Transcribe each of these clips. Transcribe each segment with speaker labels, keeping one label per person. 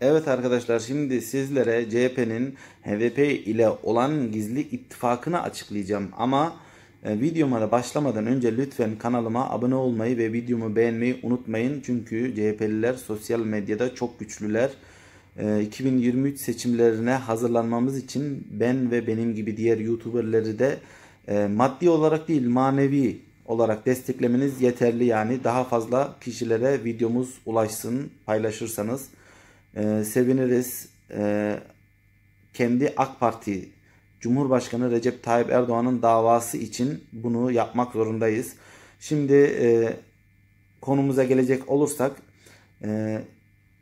Speaker 1: Evet arkadaşlar şimdi sizlere CHP'nin HDP ile olan gizli ittifakını açıklayacağım. Ama e, videoma da başlamadan önce lütfen kanalıma abone olmayı ve videomu beğenmeyi unutmayın. Çünkü CHP'liler sosyal medyada çok güçlüler. 2023 e, seçimlerine hazırlanmamız için ben ve benim gibi diğer YouTuber'ları da e, maddi olarak değil manevi olarak desteklemeniz yeterli. Yani daha fazla kişilere videomuz ulaşsın paylaşırsanız e, seviniriz. E, kendi AK Parti Cumhurbaşkanı Recep Tayyip Erdoğan'ın davası için bunu yapmak zorundayız. Şimdi e, konumuza gelecek olursak e,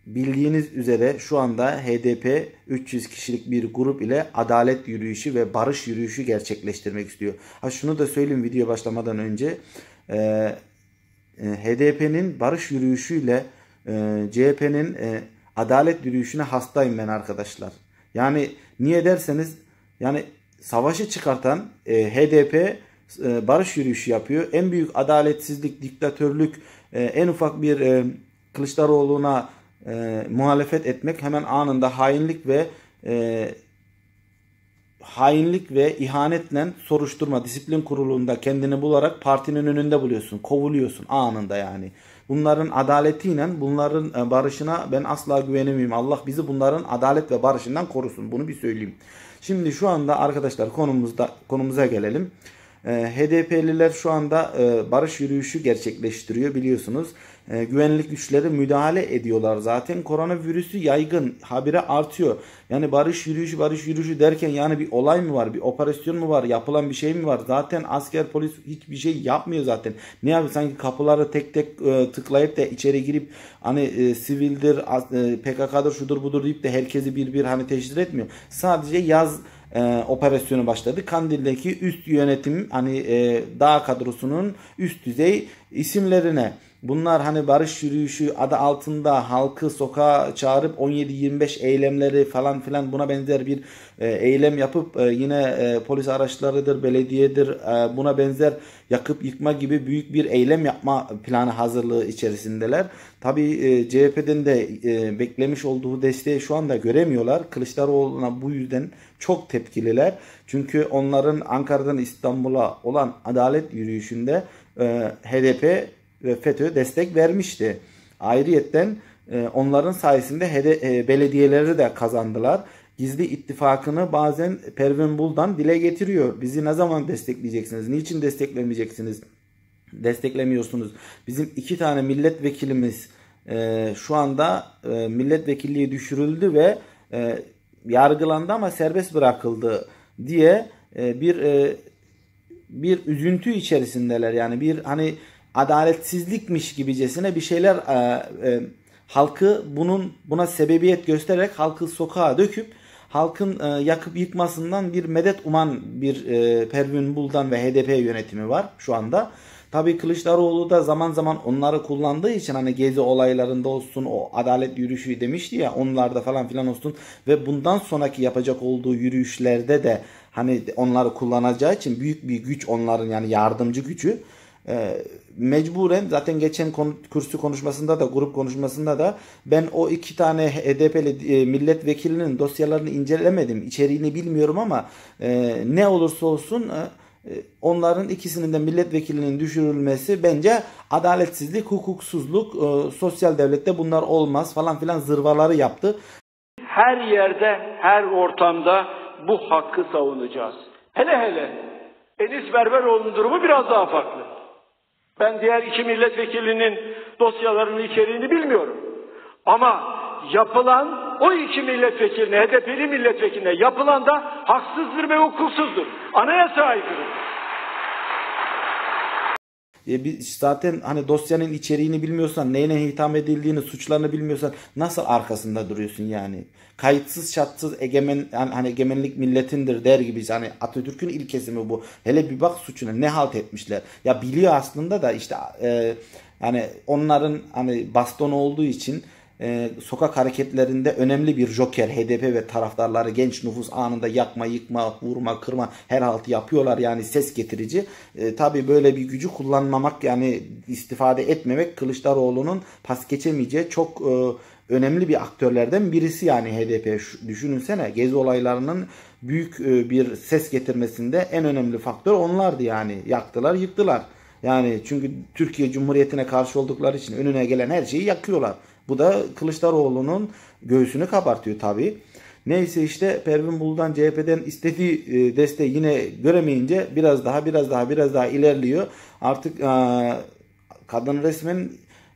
Speaker 1: bildiğiniz üzere şu anda HDP 300 kişilik bir grup ile adalet yürüyüşü ve barış yürüyüşü gerçekleştirmek istiyor. Ha şunu da söyleyeyim video başlamadan önce e, e HDP'nin barış yürüyüşüyle e, CHP'nin e, adalet yürüyüşüne hastayım ben arkadaşlar. Yani niye derseniz yani savaşı çıkartan e, HDP e, barış yürüyüşü yapıyor. En büyük adaletsizlik, diktatörlük, e, en ufak bir e, Kılıçdaroğlu'na e, muhalefet etmek hemen anında hainlik ve e, hainlik ve ihanetle soruşturma disiplin kurulunda kendini bularak partinin önünde buluyorsun. Kovuluyorsun anında yani. Bunların adaletiyle bunların e, barışına ben asla güvenemeyim. Allah bizi bunların adalet ve barışından korusun. Bunu bir söyleyeyim. Şimdi şu anda arkadaşlar konumuzda konumuza gelelim. Ee, HDP'liler şu anda e, barış yürüyüşü gerçekleştiriyor biliyorsunuz. Ee, güvenlik güçleri müdahale ediyorlar zaten. Koronavirüsü yaygın, habire artıyor. Yani barış yürüyüşü, barış yürüyüşü derken yani bir olay mı var, bir operasyon mu var, yapılan bir şey mi var? Zaten asker polis hiçbir şey yapmıyor zaten. Ne yapıyor? Sanki kapıları tek tek e, tıklayıp da içeri girip hani e, sivildir, e, PKK'dır, şudur budur deyip de herkesi bir bir hani teşhir etmiyor. Sadece yaz e, operasyonu başladı. Kandil'deki üst yönetim hani e, dağ kadrosunun üst düzey isimlerine Bunlar hani barış yürüyüşü adı altında halkı sokağa çağırıp 17-25 eylemleri falan filan buna benzer bir e, eylem yapıp e, yine e, polis araçlarıdır, belediyedir buna benzer yakıp yıkma gibi büyük bir eylem yapma planı hazırlığı içerisindeler. Tabi CHP'den de beklemiş olduğu desteği şu anda göremiyorlar. Kılıçdaroğlu'na bu yüzden çok tepkililer. Çünkü onların Ankara'dan İstanbul'a olan adalet yürüyüşünde HDP ve FETÖ destek vermişti. Ayrıyetten e, onların sayesinde e, belediyeleri de kazandılar. Gizli ittifakını bazen Pervin Buldan dile getiriyor. Bizi ne zaman destekleyeceksiniz? Niçin desteklemeyeceksiniz? Desteklemiyorsunuz. Bizim iki tane milletvekilimiz e, şu anda milletvekilliği düşürüldü ve yargılandı ama serbest bırakıldı diye bir bir üzüntü içerisindeler. Yani bir hani adaletsizlikmiş gibicesine bir şeyler e, e, halkı bunun buna sebebiyet göstererek halkı sokağa döküp halkın e, yakıp yıkmasından bir medet uman bir e, Pervin Buldan ve HDP yönetimi var şu anda. Tabii Kılıçdaroğlu da zaman zaman onları kullandığı için hani gezi olaylarında olsun o adalet yürüyüşü demişti ya onlarda falan filan olsun ve bundan sonraki yapacak olduğu yürüyüşlerde de hani onları kullanacağı için büyük bir güç onların yani yardımcı gücü e, mecburen zaten geçen konu, kürsü konuşmasında da grup konuşmasında da ben o iki tane HDP'li e, milletvekilinin dosyalarını incelemedim. İçeriğini bilmiyorum ama e, ne olursa olsun e, e, onların ikisinin de milletvekilinin düşürülmesi bence adaletsizlik, hukuksuzluk, e, sosyal devlette bunlar olmaz falan filan zırvaları yaptı. Her yerde, her ortamda bu hakkı savunacağız. Hele hele Enis Berberoğlu'nun durumu biraz daha farklı. Ben diğer iki milletvekilinin dosyalarının içeriğini bilmiyorum. Ama yapılan o iki milletvekiline, HDP'li milletvekiline yapılan da haksızdır ve hukuksuzdur. Anayasa aykırıdır. E, biz zaten hani dosyanın içeriğini bilmiyorsan, neyle hitam edildiğini, suçlarını bilmiyorsan nasıl arkasında duruyorsun yani? Kayıtsız şartsız egemen yani hani egemenlik milletindir der gibi hani Atatürk'ün ilkesi mi bu? Hele bir bak suçuna ne halt etmişler. Ya biliyor aslında da işte e, yani onların hani baston olduğu için e, sokak hareketlerinde önemli bir joker HDP ve taraftarları genç nüfus anında yakma, yıkma, vurma, kırma her halt yapıyorlar yani ses getirici. E, ee, Tabi böyle bir gücü kullanmamak yani istifade etmemek Kılıçdaroğlu'nun pas geçemeyeceği çok e, önemli bir aktörlerden birisi yani HDP. Düşününsene gezi olaylarının büyük e, bir ses getirmesinde en önemli faktör onlardı yani. Yaktılar, yıktılar. Yani çünkü Türkiye Cumhuriyeti'ne karşı oldukları için önüne gelen her şeyi yakıyorlar. Bu da Kılıçdaroğlu'nun göğsünü kabartıyor tabii. Neyse işte Pervin Buldan CHP'den istediği e, desteği yine göremeyince biraz daha biraz daha biraz daha ilerliyor. Artık e, kadın resmen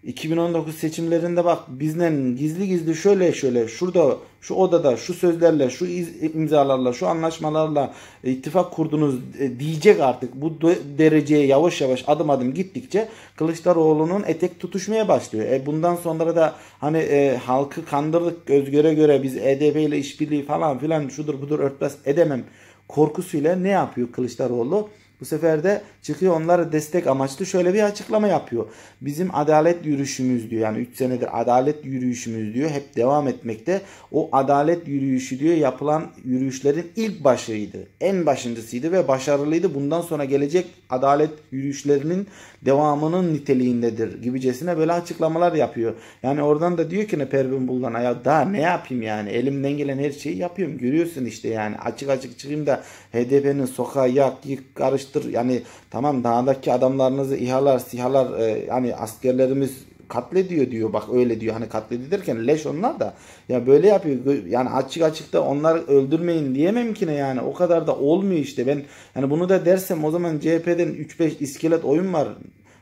Speaker 1: 2019 seçimlerinde bak bizden gizli gizli şöyle şöyle şurada şu odada şu sözlerle şu imzalarla şu anlaşmalarla ittifak kurdunuz e, diyecek artık bu dereceye yavaş yavaş adım adım gittikçe Kılıçdaroğlu'nun etek tutuşmaya başlıyor. E bundan sonra da hani e, halkı kandırdık göz göre göre biz EDP ile işbirliği falan filan şudur budur örtbas edemem korkusuyla ne yapıyor Kılıçdaroğlu? Bu sefer de çıkıyor onlara destek amaçlı şöyle bir açıklama yapıyor. Bizim adalet yürüyüşümüz diyor yani 3 senedir adalet yürüyüşümüz diyor hep devam etmekte. O adalet yürüyüşü diyor yapılan yürüyüşlerin ilk başıydı. En başıncısıydı ve başarılıydı. Bundan sonra gelecek adalet yürüyüşlerinin devamının niteliğindedir gibicesine böyle açıklamalar yapıyor. Yani oradan da diyor ki ne Pervin Buldan'a ya daha ne yapayım yani elimden gelen her şeyi yapıyorum. Görüyorsun işte yani açık açık çıkayım da HDP'nin sokağı yak, yık, karış anlayıştır. Yani tamam dağdaki adamlarınızı ihalar sihalar e, hani askerlerimiz katlediyor diyor bak öyle diyor hani katlediyor leş onlar da ya böyle yapıyor yani açık açıkta onları öldürmeyin diyemem ki ne yani o kadar da olmuyor işte ben yani bunu da dersem o zaman CHP'den 3-5 iskelet oyun var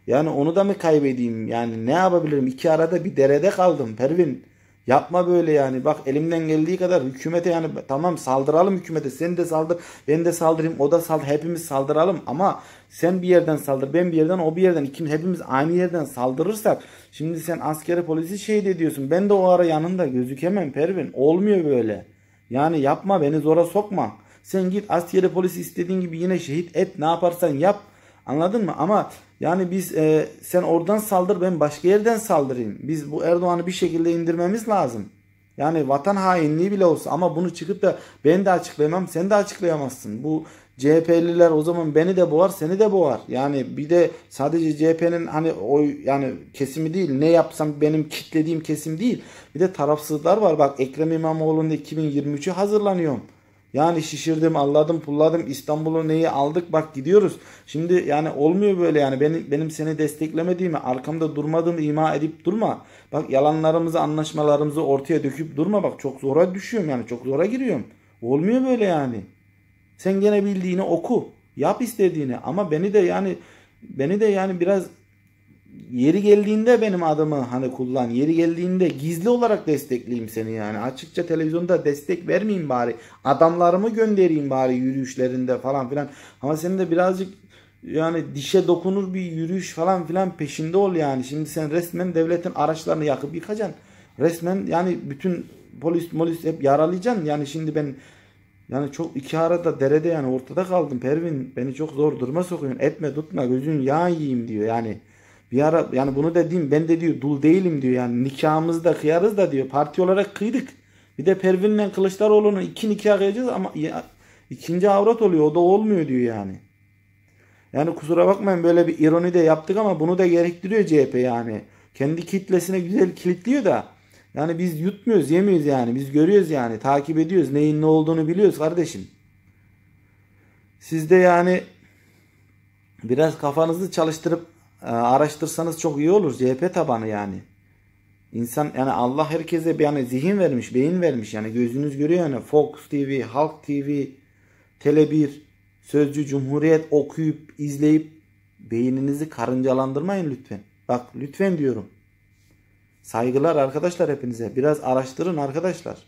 Speaker 1: yani onu da mı kaybedeyim yani ne yapabilirim iki arada bir derede kaldım Pervin Yapma böyle yani. Bak elimden geldiği kadar hükümete yani tamam saldıralım hükümete. Sen de saldır, ben de saldırayım, o da saldır. Hepimiz saldıralım ama sen bir yerden saldır, ben bir yerden, o bir yerden. ikimiz hepimiz aynı yerden saldırırsak şimdi sen askeri polisi şehit ediyorsun, Ben de o ara yanında gözükemem Pervin. Olmuyor böyle. Yani yapma beni zora sokma. Sen git askeri polisi istediğin gibi yine şehit et ne yaparsan yap. Anladın mı? Ama yani biz e, sen oradan saldır ben başka yerden saldırayım. Biz bu Erdoğan'ı bir şekilde indirmemiz lazım. Yani vatan hainliği bile olsa ama bunu çıkıp da ben de açıklayamam sen de açıklayamazsın. Bu CHP'liler o zaman beni de boğar seni de boğar. Yani bir de sadece CHP'nin hani oy yani kesimi değil ne yapsam benim kitlediğim kesim değil. Bir de tarafsızlar var bak Ekrem İmamoğlu'nun 2023'ü hazırlanıyorum. Yani şişirdim, alladım, pulladım. İstanbul'u neyi aldık bak gidiyoruz. Şimdi yani olmuyor böyle yani benim, benim seni desteklemediğimi, arkamda durmadığımı ima edip durma. Bak yalanlarımızı, anlaşmalarımızı ortaya döküp durma. Bak çok zora düşüyorum yani çok zora giriyorum. Olmuyor böyle yani. Sen gene bildiğini oku. Yap istediğini ama beni de yani beni de yani biraz yeri geldiğinde benim adımı hani kullan. Yeri geldiğinde gizli olarak destekleyeyim seni yani. Açıkça televizyonda destek vermeyeyim bari. Adamlarımı göndereyim bari yürüyüşlerinde falan filan. Ama senin de birazcık yani dişe dokunur bir yürüyüş falan filan peşinde ol yani. Şimdi sen resmen devletin araçlarını yakıp yıkacaksın. Resmen yani bütün polis molis hep yaralayacaksın. Yani şimdi ben yani çok iki arada derede yani ortada kaldım Pervin. Beni çok zor duruma sokuyorsun. Etme tutma gözün yağ yiyeyim diyor yani. Ya Rab, yani bunu dediğim ben de diyor dul değilim diyor yani nikahımızı da kıyarız da diyor parti olarak kıydık. Bir de Pervin'le Kılıçdaroğlu'nu iki nikah kıyacağız ama ya, ikinci avrat oluyor o da olmuyor diyor yani. Yani kusura bakmayın böyle bir ironi de yaptık ama bunu da gerektiriyor CHP yani. Kendi kitlesine güzel kilitliyor da yani biz yutmuyoruz yemiyoruz yani biz görüyoruz yani takip ediyoruz neyin ne olduğunu biliyoruz kardeşim. Siz de yani biraz kafanızı çalıştırıp ee, araştırsanız çok iyi olur. CHP tabanı yani. İnsan yani Allah herkese bir yani zihin vermiş, beyin vermiş. Yani gözünüz görüyor yani Fox TV, Halk TV, Tele1, Sözcü, Cumhuriyet okuyup, izleyip beyninizi karıncalandırmayın lütfen. Bak lütfen diyorum. Saygılar arkadaşlar hepinize. Biraz araştırın arkadaşlar.